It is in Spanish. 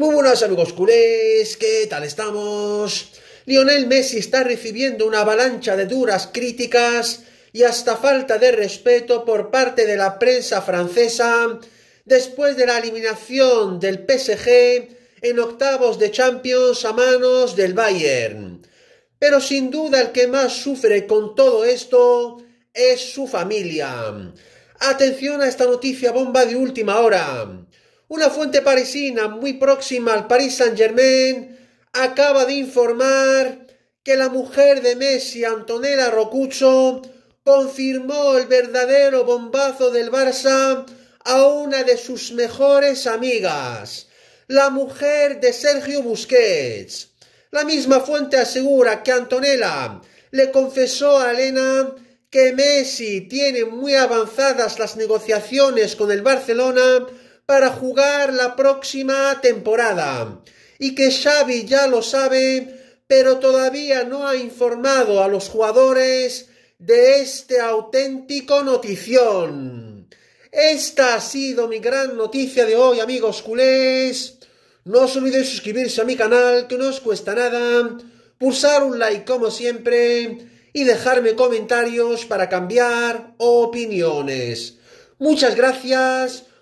Muy buenas amigos culés, ¿qué tal estamos? Lionel Messi está recibiendo una avalancha de duras críticas y hasta falta de respeto por parte de la prensa francesa después de la eliminación del PSG en octavos de Champions a manos del Bayern. Pero sin duda el que más sufre con todo esto es su familia. Atención a esta noticia bomba de última hora. Una fuente parisina muy próxima al Paris Saint-Germain acaba de informar que la mujer de Messi, Antonella Rocucho, confirmó el verdadero bombazo del Barça a una de sus mejores amigas, la mujer de Sergio Busquets. La misma fuente asegura que Antonella le confesó a Elena que Messi tiene muy avanzadas las negociaciones con el Barcelona para jugar la próxima temporada y que Xavi ya lo sabe, pero todavía no ha informado a los jugadores de este auténtico notición. Esta ha sido mi gran noticia de hoy, amigos culés. No os olvidéis suscribirse a mi canal, que no os cuesta nada, pulsar un like como siempre y dejarme comentarios para cambiar opiniones. Muchas gracias.